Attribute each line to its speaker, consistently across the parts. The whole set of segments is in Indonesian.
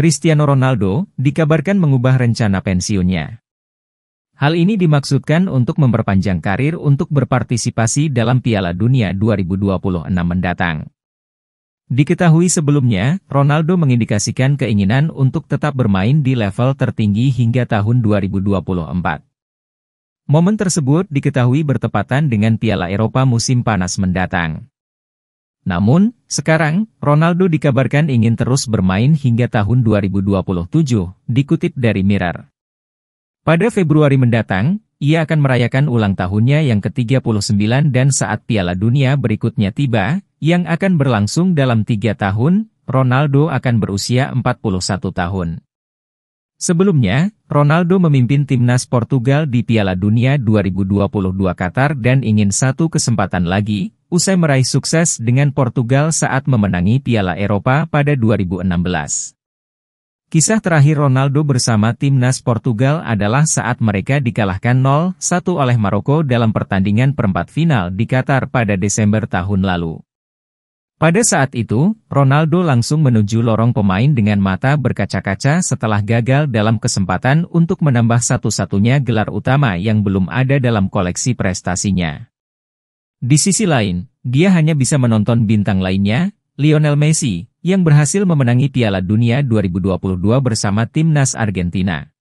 Speaker 1: Cristiano Ronaldo dikabarkan mengubah rencana pensiunnya. Hal ini dimaksudkan untuk memperpanjang karir untuk berpartisipasi dalam Piala Dunia 2026 mendatang. Diketahui sebelumnya, Ronaldo mengindikasikan keinginan untuk tetap bermain di level tertinggi hingga tahun 2024. Momen tersebut diketahui bertepatan dengan Piala Eropa musim panas mendatang. Namun, sekarang, Ronaldo dikabarkan ingin terus bermain hingga tahun 2027, dikutip dari Mirror. Pada Februari mendatang, ia akan merayakan ulang tahunnya yang ke-39 dan saat Piala Dunia berikutnya tiba, yang akan berlangsung dalam tiga tahun, Ronaldo akan berusia 41 tahun. Sebelumnya, Ronaldo memimpin timnas Portugal di Piala Dunia 2022 Qatar dan ingin satu kesempatan lagi, usai meraih sukses dengan Portugal saat memenangi Piala Eropa pada 2016. Kisah terakhir Ronaldo bersama timnas Portugal adalah saat mereka dikalahkan 0-1 oleh Maroko dalam pertandingan perempat final di Qatar pada Desember tahun lalu. Pada saat itu, Ronaldo langsung menuju lorong pemain dengan mata berkaca-kaca setelah gagal dalam kesempatan untuk menambah satu-satunya gelar utama yang belum ada dalam koleksi prestasinya. Di sisi lain, dia hanya bisa menonton bintang lainnya, Lionel Messi, yang berhasil memenangi Piala Dunia 2022 bersama timnas Argentina.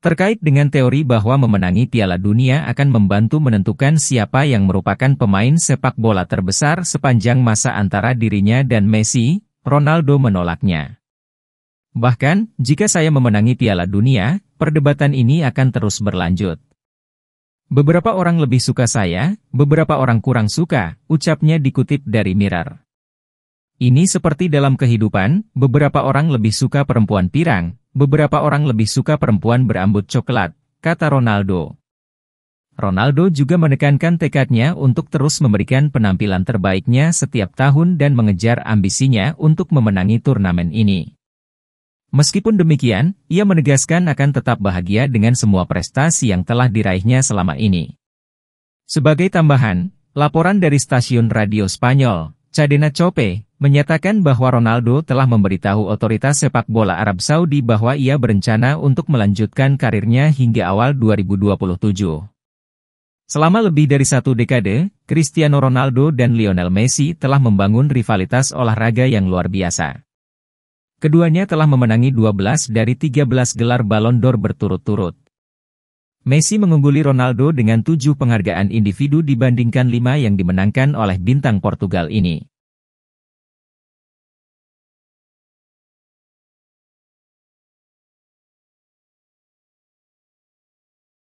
Speaker 1: Terkait dengan teori bahwa memenangi Piala Dunia akan membantu menentukan siapa yang merupakan pemain sepak bola terbesar sepanjang masa antara dirinya dan Messi, Ronaldo menolaknya. Bahkan, jika saya memenangi Piala Dunia, perdebatan ini akan terus berlanjut. Beberapa orang lebih suka saya, beberapa orang kurang suka, ucapnya dikutip dari Mirror. Ini seperti dalam kehidupan, beberapa orang lebih suka perempuan pirang, beberapa orang lebih suka perempuan berambut coklat, kata Ronaldo. Ronaldo juga menekankan tekadnya untuk terus memberikan penampilan terbaiknya setiap tahun dan mengejar ambisinya untuk memenangi turnamen ini. Meskipun demikian, ia menegaskan akan tetap bahagia dengan semua prestasi yang telah diraihnya selama ini. Sebagai tambahan, laporan dari stasiun radio Spanyol, Cadena Chope, menyatakan bahwa Ronaldo telah memberitahu otoritas sepak bola Arab Saudi bahwa ia berencana untuk melanjutkan karirnya hingga awal 2027. Selama lebih dari satu dekade, Cristiano Ronaldo dan Lionel Messi telah membangun rivalitas olahraga yang luar biasa. Keduanya telah memenangi 12 dari 13 gelar Ballon d'Or berturut-turut. Messi mengungguli Ronaldo dengan 7 penghargaan individu dibandingkan 5 yang dimenangkan oleh bintang Portugal ini.